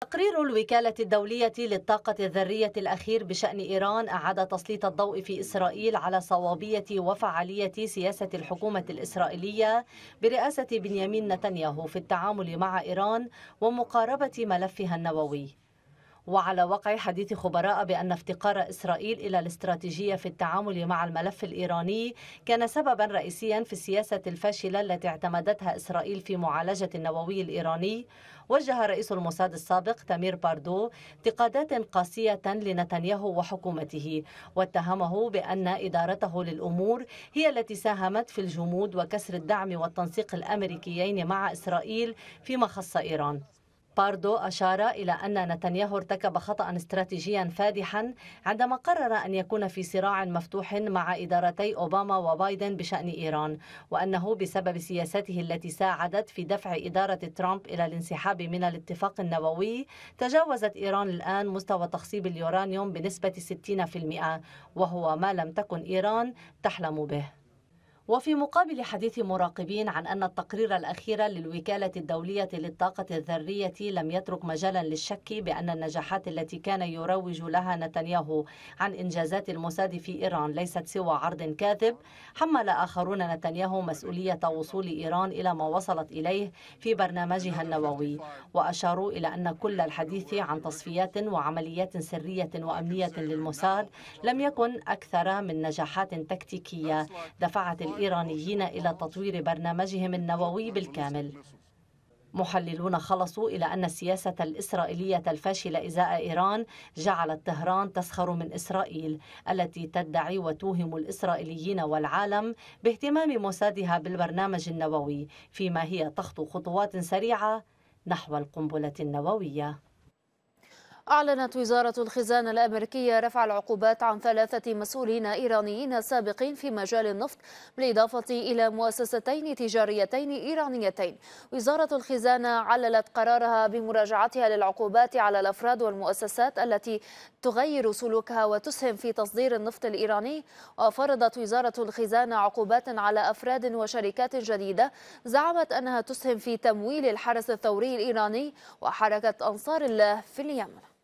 تقرير الوكالة الدولية للطاقة الذرية الأخير بشأن إيران أعاد تسليط الضوء في إسرائيل على صوابية وفعالية سياسة الحكومة الإسرائيلية برئاسة بنيامين نتنياهو في التعامل مع إيران ومقاربة ملفها النووي وعلى وقع حديث خبراء بأن افتقار إسرائيل إلى الاستراتيجية في التعامل مع الملف الإيراني كان سببا رئيسيا في السياسة الفاشلة التي اعتمدتها إسرائيل في معالجة النووي الإيراني وجه رئيس الموساد السابق تامير باردو انتقادات قاسية لنتنياهو وحكومته واتهمه بأن إدارته للأمور هي التي ساهمت في الجمود وكسر الدعم والتنسيق الأمريكيين مع إسرائيل فيما خص إيران باردو أشار إلى أن نتنياهو ارتكب خطأ استراتيجيا فادحا عندما قرر أن يكون في صراع مفتوح مع إدارتي أوباما وبايدن بشأن إيران وأنه بسبب سياسته التي ساعدت في دفع إدارة ترامب إلى الانسحاب من الاتفاق النووي تجاوزت إيران الآن مستوى تخصيب اليورانيوم بنسبة 60% وهو ما لم تكن إيران تحلم به وفي مقابل حديث مراقبين عن أن التقرير الأخير للوكالة الدولية للطاقة الذرية لم يترك مجالا للشك بأن النجاحات التي كان يروج لها نتنياهو عن إنجازات الموساد في إيران ليست سوى عرض كاذب حمل آخرون نتنياهو مسؤولية وصول إيران إلى ما وصلت إليه في برنامجها النووي وأشاروا إلى أن كل الحديث عن تصفيات وعمليات سرية وأمنية للموساد لم يكن أكثر من نجاحات تكتيكية دفعت الإيرانيين إلى تطوير برنامجهم النووي بالكامل محللون خلصوا إلى أن السياسة الإسرائيلية الفاشلة إزاء إيران جعلت طهران تسخر من إسرائيل التي تدعي وتوهم الإسرائيليين والعالم باهتمام موسادها بالبرنامج النووي فيما هي تخطو خطوات سريعة نحو القنبلة النووية أعلنت وزارة الخزانة الأمريكية رفع العقوبات عن ثلاثة مسؤولين إيرانيين سابقين في مجال النفط بالإضافة إلى مؤسستين تجاريتين إيرانيتين وزارة الخزانة عللت قرارها بمراجعتها للعقوبات على الأفراد والمؤسسات التي تغير سلوكها وتسهم في تصدير النفط الإيراني وفرضت وزارة الخزانة عقوبات على أفراد وشركات جديدة زعمت أنها تسهم في تمويل الحرس الثوري الإيراني وحركة أنصار الله في اليمن